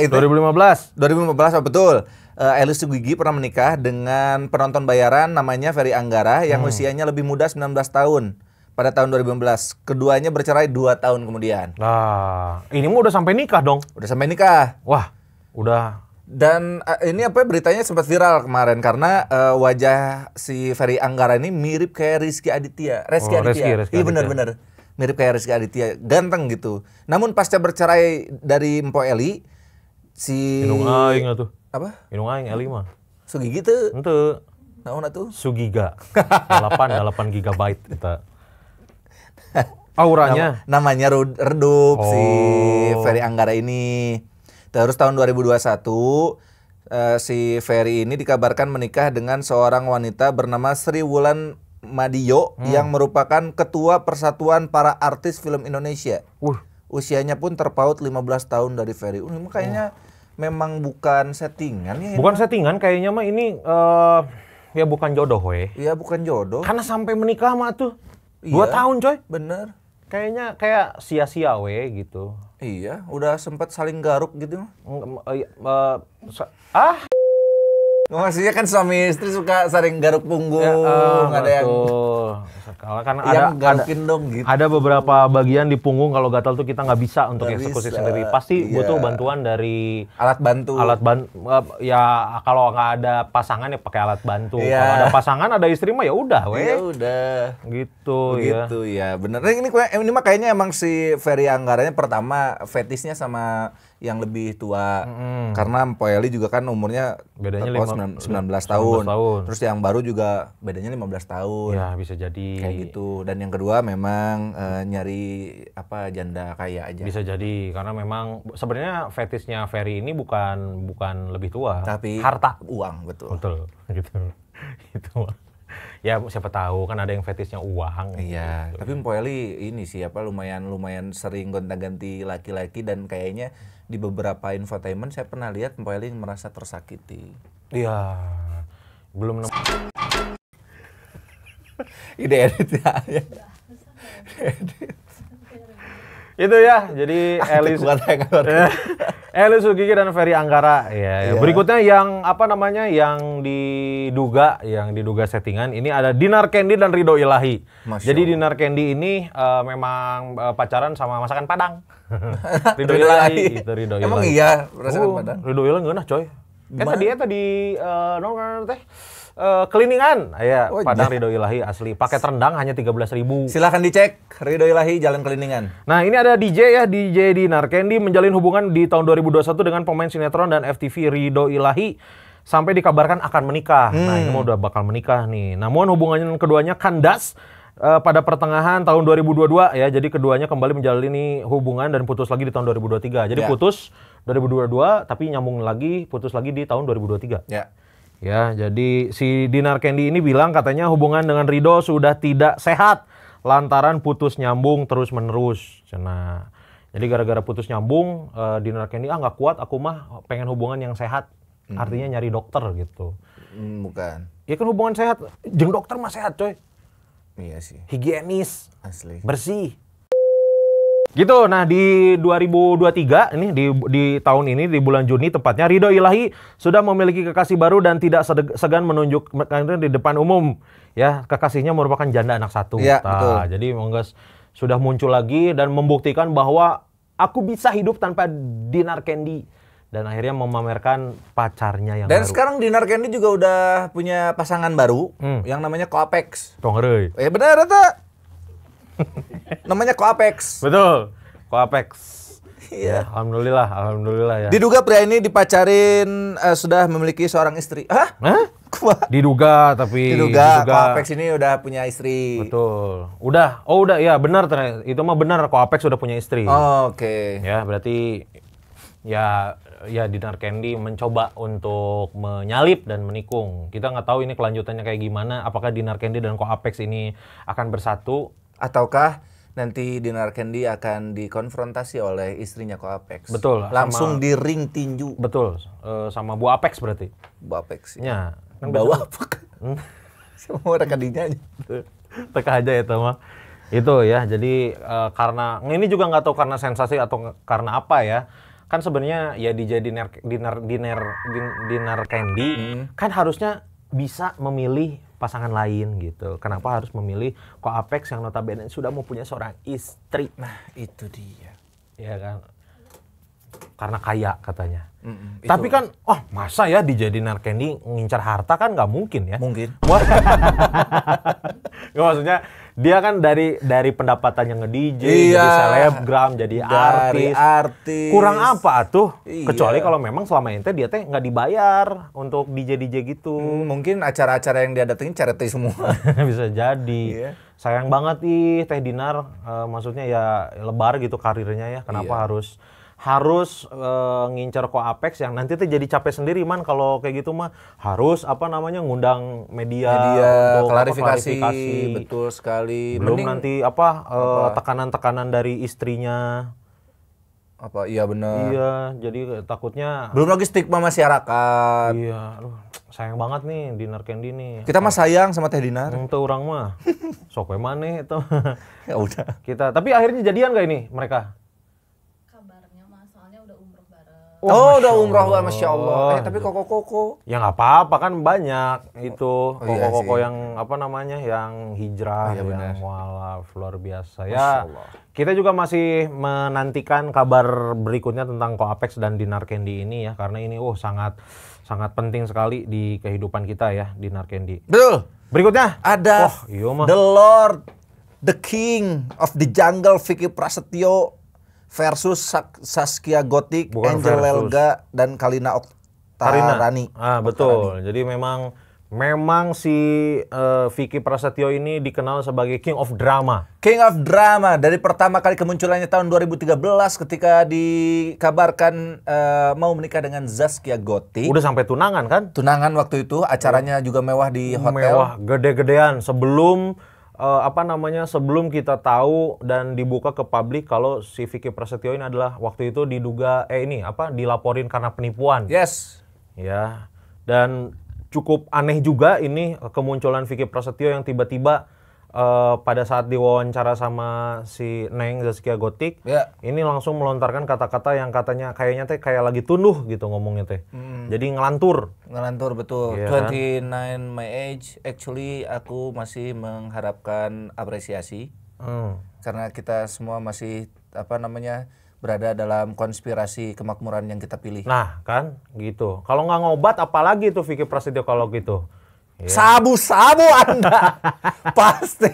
[SPEAKER 2] itu. 2015. Ya. 2015 oh, betul uh, eh, Elis Sugigi pernah menikah dengan penonton bayaran namanya Ferry Anggara yang hmm. usianya lebih muda 19 tahun pada tahun 2015. Keduanya bercerai 2 tahun kemudian.
[SPEAKER 1] Nah,
[SPEAKER 2] ini mah udah sampai nikah dong. Udah sampai nikah. Wah, udah dan eh, ini apa ya, beritanya sempat viral kemarin karena uh, wajah si Ferry Anggara ini mirip kayak Rizky Aditya. Rizky oh, Aditya. Iya benar-benar. Mirip kayak Rizky Aditya, ganteng gitu. Namun pasca bercerai dari Mpo Eli si Minum aing
[SPEAKER 1] tuh apa minum aing L5
[SPEAKER 2] Sugigi teu?
[SPEAKER 1] ente naon atuh sugiga 8 8 GB kita
[SPEAKER 2] auranya Nam namanya redup oh. si Ferry Anggara ini terus tahun 2021 uh, eh, si Ferry ini dikabarkan menikah dengan seorang wanita bernama Sri Wulan Madio hmm. yang merupakan ketua Persatuan Para Artis Film Indonesia. Uh. Usianya pun terpaut 15 tahun dari Ferry. Uh, kayaknya hmm memang bukan settingan ya. Bukan
[SPEAKER 1] ini. settingan kayaknya mah ini uh, ya bukan jodoh we. Iya bukan jodoh. Karena sampai menikah mah tuh iya, dua tahun coy. Bener. Kayaknya kayak sia-sia
[SPEAKER 2] we gitu. Iya, udah sempat saling garuk gitu. Uh, uh, uh, ah. Maksudnya kan suami istri suka sering garuk punggung, ya, uh, ada yang
[SPEAKER 1] kalau kan ada garukin ada, dong gitu. Ada beberapa bagian di punggung kalau gatal tuh kita nggak bisa untuk gak eksekusi bisa. sendiri. Pasti yeah. butuh bantuan dari alat bantu. Alat bantu eh, ya kalau nggak ada pasangan ya pakai alat bantu. Yeah. Kalau ada pasangan ada istri mah ya udah weh. Ya
[SPEAKER 2] udah. Gitu gitu ya. ya. Bener ini eh, ini mah kayaknya emang si Ferry Anggaranya pertama fetisnya sama yang lebih tua mm -hmm. karena Mpoeli juga kan umurnya bedanya 19 19, 19 tahun. Terus yang baru juga bedanya 15 tahun. Ya, bisa jadi. Kayak gitu. Dan yang kedua memang e, nyari apa janda kaya aja. Bisa
[SPEAKER 1] jadi karena memang sebenarnya fetisnya Ferry ini bukan bukan
[SPEAKER 2] lebih tua, tapi harta, uang, betul. Betul. Gitu. Itu ya siapa tahu kan ada yang fetisnya uang iya gitu. tapi Mpoeli ini siapa lumayan lumayan sering gonta-ganti laki-laki dan kayaknya di beberapa infotainment saya pernah lihat Mpoeling merasa tersakiti.
[SPEAKER 1] Iya. Belum nemu. Ide edit ya. ya. itu ya jadi ah, Elis Elis Sugigi dan Ferry Anggara ya, ya. berikutnya yang apa namanya yang diduga yang diduga settingan ini ada Dinar Candy dan Rido Ilahi Masya jadi Dinar Candy ini uh, memang uh, pacaran sama masakan Padang
[SPEAKER 2] Rido, Ilahi itu Rido Ilahi emang iya masakan oh, Padang
[SPEAKER 1] Rido Ilahi nggak nah coy Eh tadi ya tadi uh, no, teh uh, Ya, oh, iya. Padang Ridho Ilahi asli. Paket rendang hanya tiga belas ribu. Silahkan
[SPEAKER 2] dicek, Ridho Ilahi Jalan Keliningan.
[SPEAKER 1] Nah ini ada DJ ya, DJ Dinar Candy menjalin hubungan di tahun 2021 dengan pemain sinetron dan FTV Ridho Ilahi. Sampai dikabarkan akan menikah. Nah, hmm. Nah ini mau udah bakal menikah nih. Namun hubungannya keduanya kandas uh, pada pertengahan tahun 2022 ya. Jadi keduanya kembali menjalani hubungan dan putus lagi di tahun 2023. Jadi yeah. putus 2022 tapi nyambung lagi putus lagi di tahun 2023. Ya. Ya, jadi si Dinar Kendi ini bilang katanya hubungan dengan Rido sudah tidak sehat lantaran putus nyambung terus-menerus. Nah, jadi gara-gara putus nyambung, uh, Dinar Kendi ah nggak kuat, aku mah pengen hubungan yang sehat. Hmm. Artinya nyari dokter gitu. Hmm, bukan. Ya kan hubungan sehat, jeng dokter mah sehat coy. Iya sih. Higienis. Asli. Bersih. Gitu. Nah, di 2023 ini di di tahun ini di bulan Juni tepatnya Ridho Ilahi sudah memiliki kekasih baru dan tidak segan menunjuk di depan umum. Ya, kekasihnya merupakan janda anak satu. Ya, nah, betul. jadi Monggas sudah muncul lagi dan membuktikan bahwa aku bisa hidup tanpa dinar candy dan akhirnya memamerkan pacarnya yang dan baru. sekarang
[SPEAKER 2] Dinar Candy juga udah punya pasangan baru hmm. yang namanya Koapex. Tongre. Eh benar tak? Namanya Koapex. Betul.
[SPEAKER 1] Koapex. Iya. Ya, alhamdulillah, alhamdulillah ya. Diduga
[SPEAKER 2] pria ini dipacarin uh, sudah memiliki seorang istri. Hah?
[SPEAKER 1] Hah? Diduga tapi diduga, diduga. Koapex ini
[SPEAKER 2] udah punya istri. Betul.
[SPEAKER 1] Udah. Oh, udah ya benar ternyata. itu mah benar Koapex sudah punya istri. Oh, oke. Okay. Ya, berarti ya ya Dinar Candy mencoba untuk menyalip dan menikung. Kita nggak tahu ini kelanjutannya kayak gimana. Apakah Dinar Candy dan
[SPEAKER 2] Koapex ini akan bersatu ataukah nanti Dinar Kendi akan dikonfrontasi oleh istrinya Ko Apex. Betul. Langsung sama, di ring tinju. Betul. E, sama Bu Apex berarti. Bu Apex. Iya. Ya. ya. Bawa apa? Kan? Hmm? Semua rekeningnya
[SPEAKER 1] aja. Teka aja ya teman. Itu ya. Jadi e, karena ini juga nggak tahu karena sensasi atau karena apa ya kan sebenarnya ya DJ Dinar Dinar Dinar Dinar candy hmm. kan harusnya bisa memilih pasangan lain gitu. Kenapa harus memilih kok Apex yang notabene sudah mempunyai seorang istri. Nah, itu dia. Ya kan? Karena kaya katanya. Mm-mm, Tapi itu. kan, oh masa ya dijadiin Candy ngincar harta kan nggak mungkin ya? Mungkin. Gak maksudnya dia kan dari dari yang nge-DJ iya. jadi selebgram jadi artis. artis kurang apa tuh iya. kecuali kalau memang selama ini dia teh nggak dibayar untuk DJ DJ gitu hmm, mungkin acara-acara yang dia datengin charity semua bisa jadi iya. sayang banget ih teh dinar uh, maksudnya ya lebar gitu karirnya ya kenapa iya. harus harus e, ngincer ko Apex yang nanti tuh jadi capek sendiri man kalau kayak gitu mah harus apa namanya ngundang media, media untuk klarifikasi, klarifikasi betul
[SPEAKER 2] sekali belum Mending, nanti apa
[SPEAKER 1] eh, tekanan-tekanan dari istrinya
[SPEAKER 2] apa iya benar iya
[SPEAKER 1] jadi takutnya belum
[SPEAKER 2] lagi stigma masyarakat iya aduh
[SPEAKER 1] sayang banget nih dinner candy nih kita mah
[SPEAKER 2] sayang sama teh dinar itu
[SPEAKER 1] orang mah sok mana itu ya udah kita tapi akhirnya jadian gak ini mereka Oh, oh, udah umroh gua Masya Allah. Eh, tapi
[SPEAKER 2] koko-koko.
[SPEAKER 1] Ya nggak apa-apa kan banyak itu. Oh, iya koko-koko iya yang apa namanya? Yang hijrah, oh, iya yang mualaf luar biasa. Ya, kita juga masih menantikan kabar berikutnya tentang Ko Apex dan Dinar Candy ini ya. Karena ini oh sangat sangat penting sekali di kehidupan kita ya, Dinar Candy.
[SPEAKER 2] Betul. Berikutnya ada oh, iya The Lord, The King of the Jungle Vicky Prasetyo versus Saskia Gotik, Bukan Angel versus. Lelga dan Kalina Oktarani.
[SPEAKER 1] Ah, betul. Jadi memang memang si uh, Vicky Prasetyo ini dikenal sebagai King of Drama.
[SPEAKER 2] King of Drama dari pertama kali kemunculannya tahun 2013 ketika dikabarkan uh, mau menikah dengan Saskia Gotti.
[SPEAKER 1] Udah sampai tunangan kan? Tunangan waktu itu, acaranya juga mewah di hotel. Mewah, gede-gedean sebelum uh, apa namanya sebelum kita tahu dan dibuka ke publik kalau si Vicky Prasetyo ini adalah waktu itu diduga eh ini apa dilaporin karena penipuan. Yes. Ya. Dan cukup aneh juga ini kemunculan Vicky Prasetyo yang tiba-tiba uh, pada saat diwawancara sama si Neng Zaskia Gotik, yeah. ini langsung melontarkan kata-kata yang katanya kayaknya teh kayak lagi tunduh gitu ngomongnya teh. Mm. Jadi ngelantur.
[SPEAKER 2] Ngelantur betul. Yeah. Iya kan? 29 my age, actually aku masih mengharapkan apresiasi. Mm. Karena kita semua masih apa namanya berada dalam konspirasi kemakmuran yang kita pilih. Nah
[SPEAKER 1] kan gitu. Kalau nggak ngobat apalagi tuh Vicky Prasetyo kalau gitu Iya.
[SPEAKER 2] Sabu-sabu yeah. Anda. Pasti.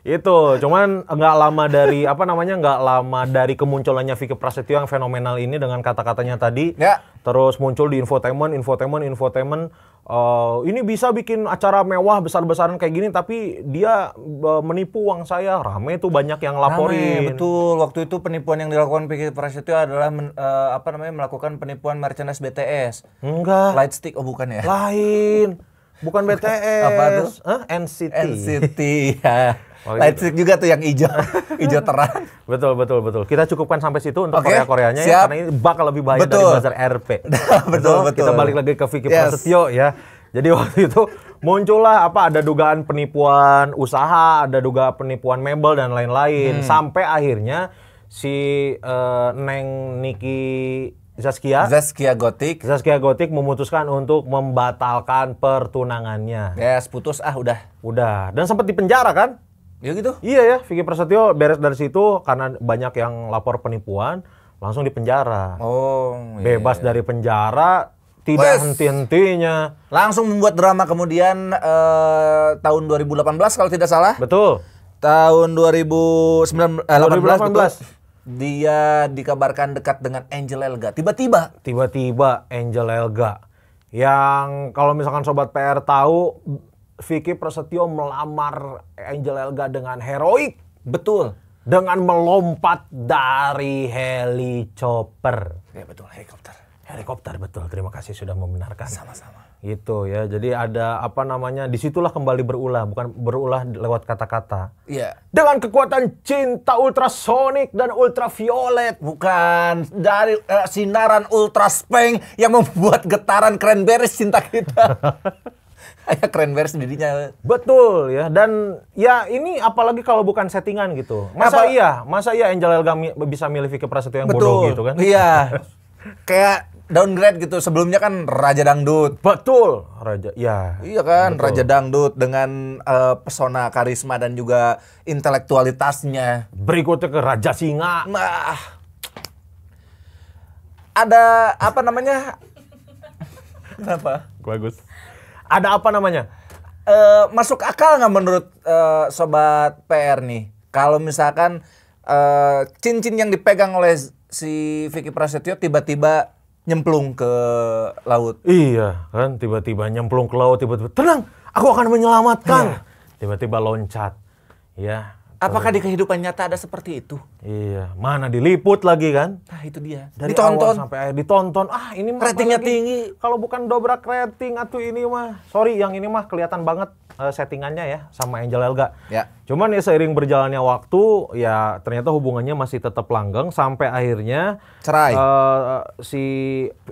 [SPEAKER 1] Itu, cuman nggak lama dari apa namanya nggak lama dari kemunculannya Vicky Prasetyo yang fenomenal ini dengan kata-katanya tadi, ya. terus muncul di infotainment, infotainment, infotainment. Uh, ini bisa bikin acara mewah besar-besaran kayak
[SPEAKER 2] gini, tapi dia uh, menipu uang saya. Rame tuh banyak yang laporin. Rame, betul. Waktu itu penipuan yang dilakukan Vicky Prasetyo adalah men, uh, apa namanya melakukan penipuan merchandise BTS. Enggak. Lightstick, stick, oh bukan ya? Lain. Bukan BTS. Apa tuh? Huh? NCT. NCT ya. Oh, gitu. juga tuh yang hijau, hijau terang. Betul, betul,
[SPEAKER 1] betul. Kita cukupkan sampai situ untuk okay. Korea-Koreanya ya, karena ini bakal lebih baik dari bazar RP. betul, betul, betul. Kita balik lagi ke Vicky yes. Prasetyo ya. Jadi waktu itu muncullah apa ada dugaan penipuan usaha, ada dugaan penipuan mebel dan lain-lain hmm. sampai akhirnya si uh, Neng Niki Zaskia Zaskia Gotik Zaskia Gotik memutuskan untuk membatalkan pertunangannya. Yes, putus ah udah. Udah. Dan sempat dipenjara kan? Iya gitu. Iya ya, Vicky Prasetyo beres dari situ karena banyak yang lapor penipuan, langsung dipenjara. Oh. Iya. Bebas iya. dari penjara,
[SPEAKER 2] tidak henti-hentinya. Langsung membuat drama kemudian eh, tahun 2018 kalau tidak salah. Betul. Tahun 2019 eh, 2018, 2018. Betul dia dikabarkan dekat dengan Angel Elga. Tiba-tiba.
[SPEAKER 1] Tiba-tiba Angel Elga. Yang kalau misalkan Sobat PR tahu, Vicky Prasetyo melamar Angel Elga dengan heroik. Betul. Dengan melompat dari heli chopper. Ya betul, helikopter. Helikopter betul. Terima kasih sudah membenarkan. Sama-sama gitu ya jadi ada apa namanya disitulah kembali berulah bukan berulah lewat kata-kata iya -kata. dengan kekuatan cinta ultrasonik dan
[SPEAKER 2] ultraviolet bukan dari uh, sinaran ultraspeng yang membuat getaran cranberries cinta kita Kayak keren beres Betul
[SPEAKER 1] ya. Dan ya ini apalagi kalau bukan settingan gitu. Masa Apa? iya? Masa iya Angel Elga bisa milih Vicky Prasetyo yang Betul. bodoh gitu kan? Iya.
[SPEAKER 2] Kayak downgrade gitu. Sebelumnya kan Raja Dangdut. Betul, Raja. Ya. Iya kan, Betul. Raja Dangdut dengan uh, pesona karisma dan juga intelektualitasnya. Berikutnya ke Raja Singa. Nah, ada apa namanya? Kenapa? Bagus. Ada apa namanya? E, masuk akal nggak menurut e, sobat PR nih? Kalau misalkan e, cincin yang dipegang oleh si Vicky Prasetyo tiba-tiba nyemplung ke
[SPEAKER 1] laut. Iya, kan tiba-tiba nyemplung ke laut tiba-tiba tenang,
[SPEAKER 2] aku akan menyelamatkan. Iya.
[SPEAKER 1] Tiba-tiba loncat. Ya, Apakah
[SPEAKER 2] di kehidupan nyata ada seperti itu?
[SPEAKER 1] Iya, mana diliput lagi kan?
[SPEAKER 2] Nah itu dia. Dari ditonton sampai akhir ditonton. Ah ini mah ratingnya tinggi.
[SPEAKER 1] Kalau bukan dobrak rating atau ini mah, sorry yang ini mah kelihatan banget uh, settingannya ya sama Angel Elga. Ya. Cuman ya seiring berjalannya waktu, ya ternyata hubungannya masih tetap langgeng sampai akhirnya cerai. Uh, si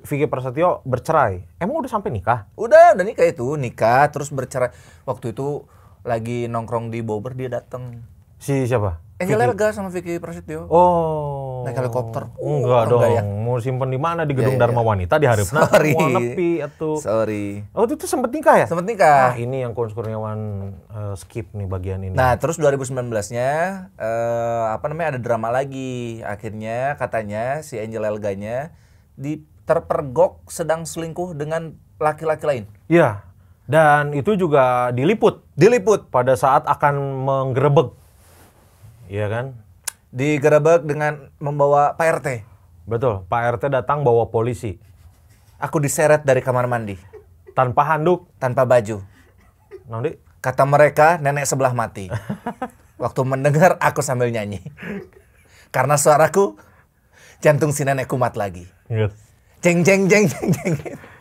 [SPEAKER 1] Vicky Prasetyo
[SPEAKER 2] bercerai. Emang udah sampai nikah? Udah, udah nikah itu nikah terus bercerai. Waktu itu lagi nongkrong di Bobber dia datang Si siapa? Angel eh, Elga sama Vicky Prasetyo. Oh. Naik helikopter. Oh, enggak dong. Enggak ya?
[SPEAKER 1] Mau simpen di mana di gedung ya, ya, Dharma iya. Wanita di hari Sorry. Wah, nepi atau. Sorry.
[SPEAKER 2] Oh, itu tuh sempet nikah ya? Sempet nikah. Nah, ini yang Kunz Kurniawan uh, skip nih bagian ini. Nah, terus 2019-nya uh, eh, apa namanya ada drama lagi. Akhirnya katanya si Angel Elganya di terpergok sedang selingkuh dengan laki-laki lain.
[SPEAKER 1] Iya. Dan itu juga diliput. Diliput pada saat akan menggerebek Iya kan? Digerebek dengan
[SPEAKER 2] membawa Pak RT. Betul, Pak RT datang bawa polisi. Aku diseret dari kamar mandi. Tanpa handuk, tanpa baju. Nanti kata mereka nenek sebelah mati. Waktu mendengar aku sambil nyanyi. Karena suaraku jantung si nenek kumat lagi. Yes. Jeng jeng jeng jeng jeng.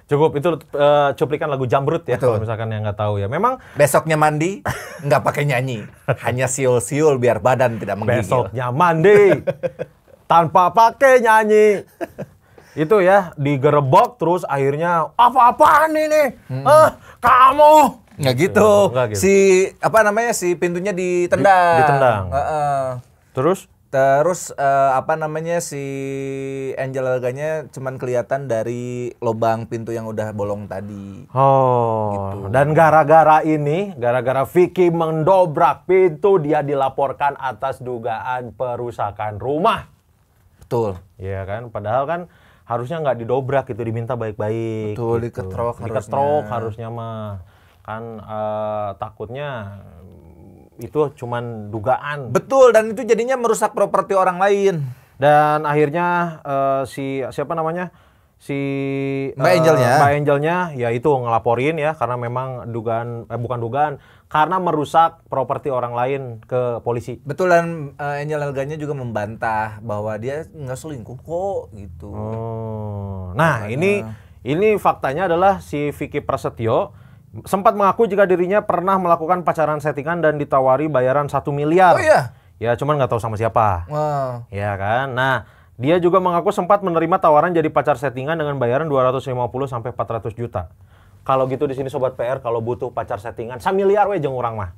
[SPEAKER 1] Cukup itu uh, cuplikan lagu Jamrut ya kalau misalkan yang nggak tahu ya. Memang besoknya mandi nggak pakai nyanyi, hanya siul-siul biar badan tidak menggigil. Besoknya mandi tanpa pakai nyanyi. itu ya digerebek terus akhirnya
[SPEAKER 2] apa-apaan ini? Hmm. Eh, kamu nggak gitu. Nggak gitu. Si apa namanya si pintunya ditendang. Ditendang. Uh -uh. Terus Terus uh, apa namanya si Angel Laganya cuman kelihatan dari lubang pintu yang udah bolong tadi.
[SPEAKER 1] Oh. Gitu. Dan gara-gara ini, gara-gara Vicky mendobrak pintu, dia dilaporkan atas dugaan perusakan rumah. Betul. Iya kan, padahal kan harusnya nggak didobrak gitu, diminta baik-baik. Betul, gitu. diketrok, diketrok harusnya. harusnya mah kan uh, takutnya itu cuman dugaan. Betul dan itu jadinya merusak properti orang lain. Dan akhirnya uh, si siapa namanya? si Mbak uh, Angelnya. Mbak Angelnya ya itu ngelaporin ya karena memang dugaan eh bukan dugaan karena
[SPEAKER 2] merusak properti orang lain ke polisi. Betul dan uh, Angel Elganya juga membantah bahwa dia nggak selingkuh kok gitu. Oh. Nah, Makanya... ini ini
[SPEAKER 1] faktanya adalah si Vicky Prasetyo sempat mengaku jika dirinya pernah melakukan pacaran settingan dan ditawari bayaran satu miliar. Oh iya. Ya cuman nggak tahu sama siapa. Wow. Ya kan. Nah, dia juga mengaku sempat menerima tawaran jadi pacar settingan dengan bayaran 250 sampai 400 juta. Kalau gitu di sini sobat PR kalau butuh pacar settingan satu weh wejeng orang mah.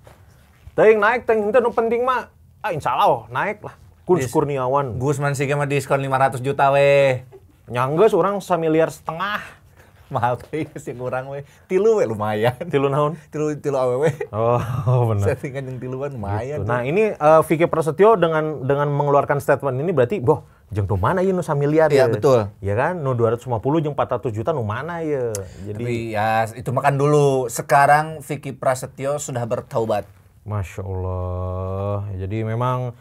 [SPEAKER 1] Teng naik teng itu no penting mah ah insyaallah naik lah. Kurs Kurniawan.
[SPEAKER 2] Gusman sih mah diskon 500 juta we. orang satu miliar setengah mahal teh iya sih kurang weh tilu weh lumayan tilu naon tilu tilu aww oh benar settingan yang tiluan gitu. lumayan gitu. nah
[SPEAKER 1] ini uh, Vicky Prasetyo dengan dengan mengeluarkan statement ini berarti boh jeng tuh mana ya nu miliar iya, ya, betul ya kan ratus nu 250 jeng ratus juta nu mana ya jadi Tapi ya itu makan dulu sekarang Vicky Prasetyo sudah bertaubat Masya Allah jadi memang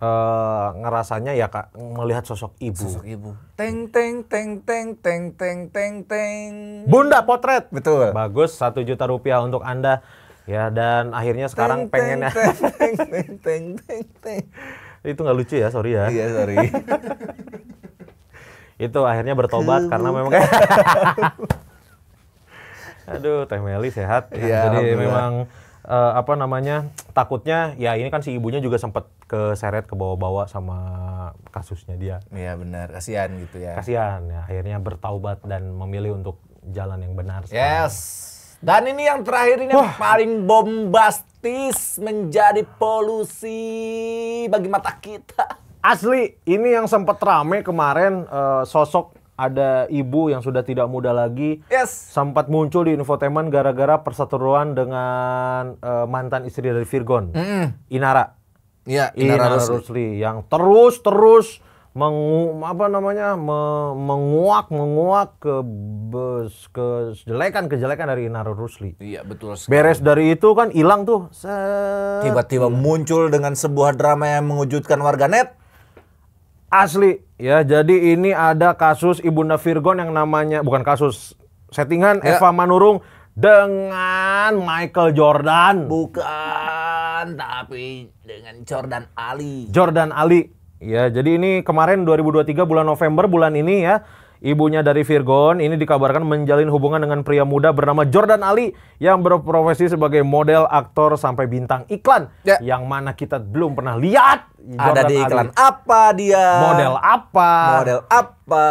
[SPEAKER 1] uh, ngerasanya ya kak melihat sosok ibu. Sosok ibu.
[SPEAKER 2] Teng teng teng teng teng teng teng teng. Bunda
[SPEAKER 1] potret. Betul. Bagus satu juta rupiah untuk anda. Ya dan akhirnya sekarang teng, pengen teng, Teng
[SPEAKER 2] teng teng teng teng.
[SPEAKER 1] Itu nggak lucu ya, sorry ya. Iya sorry. Itu akhirnya bertobat karena memang. Aduh, Teh Meli sehat. Ya, Jadi memang uh, apa namanya takutnya ya ini kan si ibunya juga sempat keseret ke bawah-bawah sama kasusnya dia.
[SPEAKER 2] Iya benar, kasihan gitu ya. Kasihan
[SPEAKER 1] ya, akhirnya bertaubat dan memilih untuk jalan yang benar.
[SPEAKER 2] Sekarang. Yes. Dan ini yang terakhir ini yang paling bombastis menjadi polusi bagi mata kita. Asli,
[SPEAKER 1] ini yang sempat rame kemarin uh, sosok ada ibu yang sudah tidak muda lagi yes. sempat muncul di infotainment gara-gara perseteruan dengan uh, mantan istri dari Virgon, mm Inara. Iya, iya, Inara, Inara Rusli. Rusli yang terus-terus mengu apa namanya me, menguak menguak ke bes, ke kejelekan kejelekan dari Inara Rusli. Iya betul. Sekali. Beres
[SPEAKER 2] dari itu kan hilang tuh. tiba Tiba-tiba muncul dengan sebuah drama yang mengejutkan warganet.
[SPEAKER 1] Asli ya. Jadi ini ada kasus ibunda Virgon yang namanya bukan kasus settingan ya. Eva Manurung dengan Michael Jordan. Bukan.
[SPEAKER 2] Jordan tapi dengan Jordan Ali.
[SPEAKER 1] Jordan Ali. Ya, jadi ini kemarin 2023 bulan November bulan ini ya, ibunya dari Virgon ini dikabarkan menjalin hubungan dengan pria muda bernama Jordan Ali yang berprofesi sebagai model, aktor sampai bintang iklan ya. yang mana kita belum pernah lihat. Jordan Ada di iklan Ali. apa dia? Model apa? Model apa?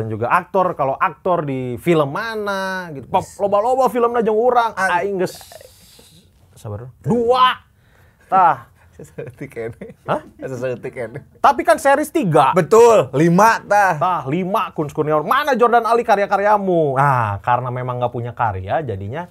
[SPEAKER 1] Dan juga aktor kalau aktor di film mana gitu. loba-loba filmnya jeung urang aing geus sabar.
[SPEAKER 2] Dua Tah. Sesetik ini, Hah? Eh, Sesetik ini,
[SPEAKER 1] Tapi kan series 3. Betul, 5 tah. Tah, 5 Kun Mana Jordan Ali karya-karyamu? Nah, karena memang nggak punya karya jadinya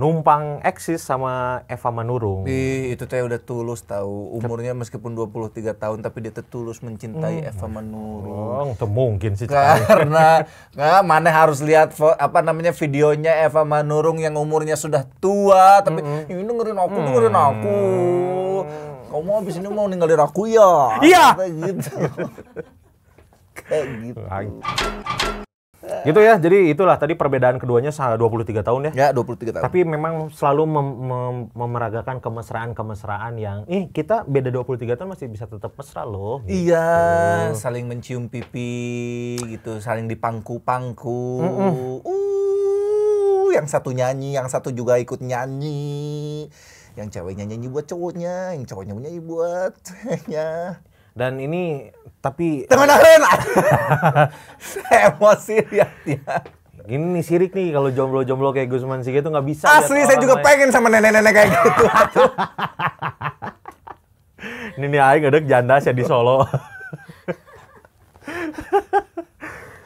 [SPEAKER 1] numpang eksis sama Eva Manurung.
[SPEAKER 2] Di itu teh udah tulus tahu umurnya meskipun 23 tahun tapi dia tetulus mencintai hmm. Eva Manurung.
[SPEAKER 1] Oh, mungkin sih. Karena
[SPEAKER 2] nah, mana harus lihat apa namanya videonya Eva Manurung yang umurnya sudah tua tapi mm -hmm. ini dengerin aku, hmm. dengerin hmm. aku. Kamu abis ini mau ninggalin aku ya? Iya. Kayak gitu.
[SPEAKER 1] Kayak gitu. Gitu ya. Jadi itulah tadi perbedaan keduanya 23 tahun ya. Ya, 23 tahun. Tapi memang selalu mem mem memeragakan kemesraan-kemesraan yang ih eh, kita beda 23 tahun masih bisa tetap mesra loh. Gitu.
[SPEAKER 2] Iya, saling mencium pipi gitu, saling dipangku-pangku. Mm -mm. Uh, yang satu nyanyi, yang satu juga ikut nyanyi. Yang ceweknya nyanyi buat cowoknya, yang cowoknya nyanyi buat ceweknya. Dan ini tapi teman temenan emosi ya. Gini nih
[SPEAKER 1] sirik nih kalau jomblo-jomblo kayak Gusman sih gitu nggak bisa. Asli saya juga pengen
[SPEAKER 2] sama nenek-nenek kayak gitu.
[SPEAKER 1] ini nih aing ada janda saya di Solo.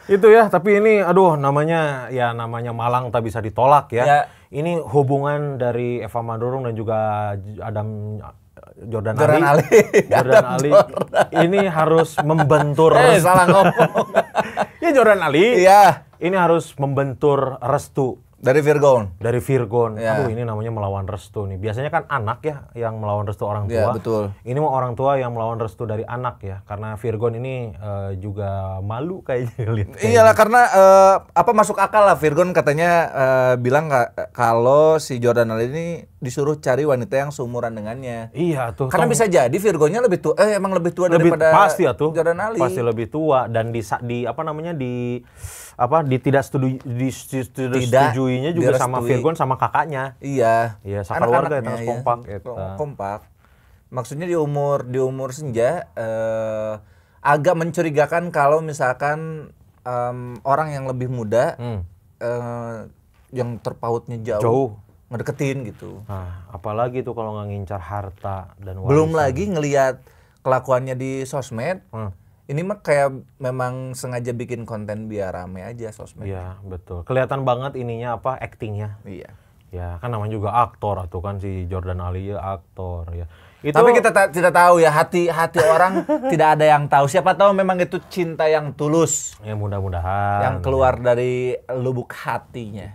[SPEAKER 1] itu ya tapi ini aduh namanya ya namanya Malang tak bisa ditolak ya. ya. Ini hubungan dari Eva Madurung dan juga Adam Jordan, Jordan Ali. Ali. Jordan Ali. Ini harus membentur. eh, salah ngomong. ya Jordan Ali. Iya. Ini harus membentur restu dari Virgon. Dari Virgon. Ya. Aduh ini namanya melawan restu nih. Biasanya kan anak ya yang melawan restu orang iya, tua. Ya, betul. Ini mau orang tua yang melawan restu dari anak ya. Karena Virgon ini uh, juga malu kayaknya lihat.
[SPEAKER 2] Iyalah gitu. karena uh, apa masuk akal lah Virgon katanya uh, bilang kalau si Jordan Ali ini disuruh cari wanita yang seumuran dengannya. Iya tuh. Karena tong... bisa jadi Virgonya lebih tua eh emang lebih tua lebih, daripada pasti ya tuh. Jordan Ali. Pasti
[SPEAKER 1] lebih tua dan di di apa namanya di apa di tidak setuju di, tidak setujuinya juga direstui. sama Virgon sama kakaknya. Iya. Iya, sama keluarga ya, kompak ya.
[SPEAKER 2] Kompak. Maksudnya di umur di umur senja eh agak mencurigakan kalau misalkan um, orang yang lebih muda hmm. eh, yang terpautnya jauh, jauh ngedeketin gitu. Nah,
[SPEAKER 1] apalagi tuh kalau nggak
[SPEAKER 2] ngincar harta dan warisan. Belum lagi ngelihat kelakuannya di sosmed. Hmm. Ini mah kayak memang sengaja bikin konten biar rame aja sosmed.
[SPEAKER 1] Iya, betul. Kelihatan banget ininya apa actingnya. Iya. Ya, kan namanya juga aktor atau kan si Jordan Ali ya
[SPEAKER 2] aktor ya. Itu... Tapi kita ta tidak tahu ya hati hati orang tidak ada yang tahu. Siapa tahu memang itu cinta yang tulus. Ya mudah-mudahan. Yang keluar ya. dari lubuk
[SPEAKER 1] hatinya.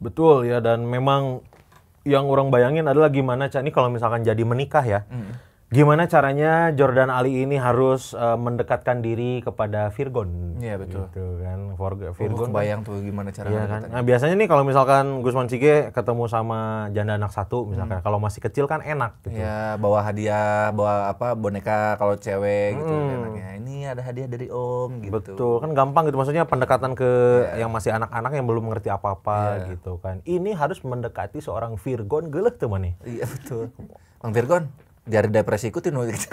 [SPEAKER 1] Betul ya dan memang yang orang bayangin adalah gimana cak ini kalau misalkan jadi menikah ya. Hmm. Gimana caranya Jordan Ali ini harus uh, mendekatkan diri kepada Virgon?
[SPEAKER 2] Iya betul. Gitu kan, For, oh, Virgon. Oh, kan. bayang tuh gimana caranya? kan? Nah,
[SPEAKER 1] biasanya nih kalau misalkan Gusman Cige ketemu sama janda anak satu misalkan, hmm. kalau masih kecil kan enak
[SPEAKER 2] gitu. Iya, bawa hadiah, bawa apa boneka kalau cewek gitu kan hmm. enaknya ada hadiah dari Om gitu. Betul,
[SPEAKER 1] kan gampang gitu maksudnya pendekatan ke yeah. yang masih anak-anak yang belum mengerti
[SPEAKER 2] apa-apa yeah. gitu kan. Ini harus mendekati seorang Virgon geleh teman nih. Iya betul. Bang Virgon, dari depresi ikutin gitu,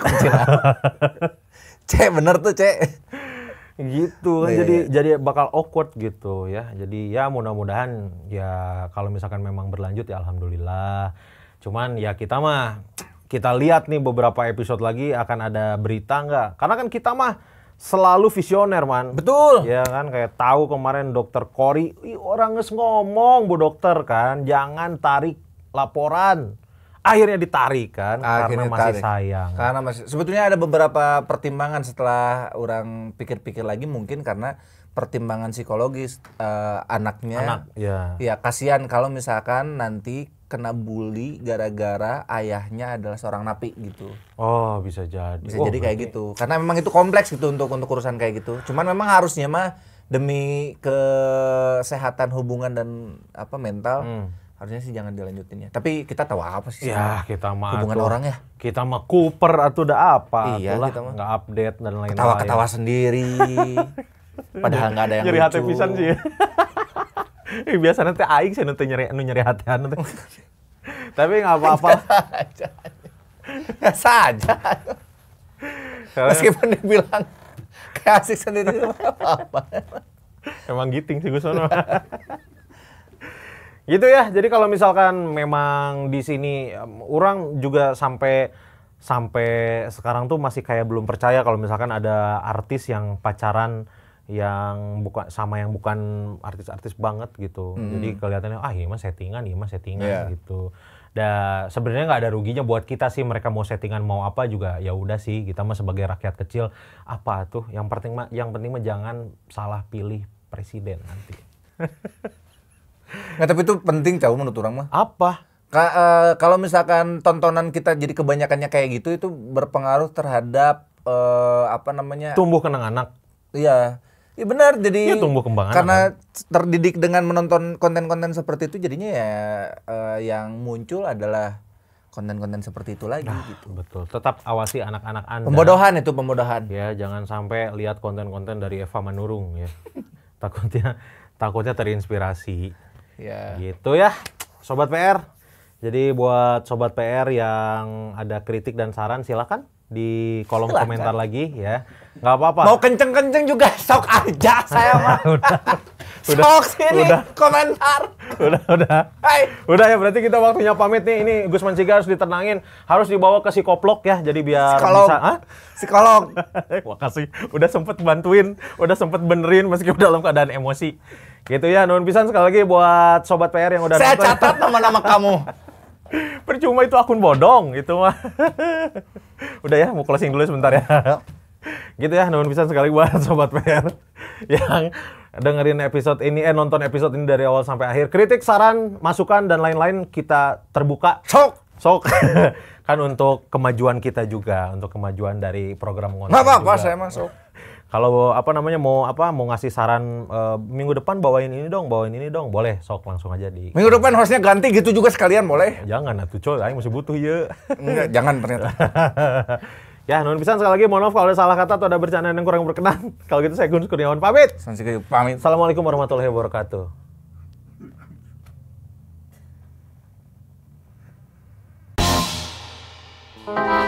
[SPEAKER 2] Cek bener tuh, Cek.
[SPEAKER 1] Gitu kan yeah, jadi yeah. jadi bakal awkward gitu ya. Jadi ya mudah-mudahan ya kalau misalkan memang berlanjut ya alhamdulillah. Cuman ya kita mah kita lihat nih beberapa episode lagi akan ada berita nggak? Karena kan kita mah selalu visioner man betul ya kan kayak tahu kemarin dokter Kori orang nges ngomong bu dokter kan jangan tarik laporan akhirnya ditarik kan akhirnya karena ditarik. masih sayang
[SPEAKER 2] karena masih sebetulnya ada beberapa pertimbangan setelah orang pikir-pikir lagi mungkin karena pertimbangan psikologis uh, anaknya. Anak, ya. Ya kasihan kalau misalkan nanti kena bully gara-gara ayahnya adalah seorang napi gitu.
[SPEAKER 1] Oh, bisa jadi. Bisa oh, jadi kayak
[SPEAKER 2] gitu. Karena memang itu kompleks gitu untuk untuk urusan kayak gitu. Cuman memang harusnya mah demi kesehatan hubungan dan apa mental hmm. harusnya sih jangan dilanjutin ya. Tapi kita tahu apa sih? Ya, kita mah hubungan orang ya.
[SPEAKER 1] Kita mah Cooper atau udah apa? Iya, itulah, kita mah nggak
[SPEAKER 2] update dan lain-lain. Ketawa-ketawa sendiri.
[SPEAKER 1] Padahal nggak ada yang nyeri hati pisan sih. eh, biasa nanti aing sih nanti nyeri nu nyeri hati nanti. Tapi nggak apa-apa.
[SPEAKER 2] saja aja.
[SPEAKER 1] Meskipun dibilang
[SPEAKER 2] kayak asik sendiri apa-apa. Emang giting sih gue sono.
[SPEAKER 1] gitu ya. Jadi kalau misalkan memang di sini orang juga sampai sampai sekarang tuh masih kayak belum percaya kalau misalkan ada artis yang pacaran yang bukan sama yang bukan artis-artis banget gitu. Hmm. Jadi kelihatannya ah ini iya mah settingan, ini iya mah settingan yeah. gitu. Dan sebenarnya nggak ada ruginya buat kita sih mereka mau settingan mau apa juga ya udah sih kita mah sebagai rakyat kecil apa tuh
[SPEAKER 2] yang penting mah yang penting mah jangan salah pilih presiden nanti. Nah tapi itu penting tahu menurut orang mah. Apa? Ka, uh, kalau misalkan tontonan kita jadi kebanyakannya kayak gitu itu berpengaruh terhadap uh, apa namanya? Tumbuh kenang anak. Iya Iya benar, jadi ya, tumbuh kembang karena kan. terdidik dengan menonton konten-konten seperti itu jadinya ya uh, yang muncul adalah konten-konten seperti itu lagi nah, gitu.
[SPEAKER 1] Betul. Tetap awasi anak-anak Anda. Pembodohan itu pembodohan. Ya, jangan sampai lihat konten-konten dari Eva Manurung ya. takutnya takutnya terinspirasi. Ya. Gitu ya, sobat PR. Jadi buat sobat PR yang ada kritik dan saran silakan di kolom Silahkan. komentar lagi ya. Gak apa-apa. Mau kenceng-kenceng juga sok aja saya mah. udah. Udah, sok sini udah, komentar. Udah, udah. Hai. Udah ya berarti kita waktunya pamit nih. Ini Gus Mancika harus ditenangin, harus dibawa ke si koplok ya. Jadi biar psikolog. bisa, ha? Psikolog. Makasih. udah sempet bantuin, udah sempet benerin meskipun dalam keadaan emosi. Gitu ya, nuhun pisan sekali lagi buat sobat PR yang udah Saya nonton. catat nama-nama kamu. Percuma itu akun bodong itu mah. Udah ya, mau closing dulu sebentar ya. gitu ya, namun bisa sekali buat sobat PR yang dengerin episode ini eh nonton episode ini dari awal sampai akhir. Kritik, saran, masukan dan lain-lain kita terbuka. Sok, sok. kan untuk kemajuan kita juga, untuk kemajuan dari program ngonten. apa-apa saya masuk kalau apa namanya mau apa mau ngasih saran uh, minggu depan bawain ini dong, bawain ini dong, boleh sok langsung aja di.
[SPEAKER 2] Minggu depan hostnya
[SPEAKER 1] ganti gitu juga sekalian boleh? Jangan atuh coy, aing masih butuh ya. Enggak, jangan ternyata. ya, non bisa sekali lagi mohon maaf kalau ada salah kata atau ada bercandaan yang kurang berkenan. Kalau gitu saya Gun Kurniawan pamit. pamit. Assalamualaikum warahmatullahi wabarakatuh. Thank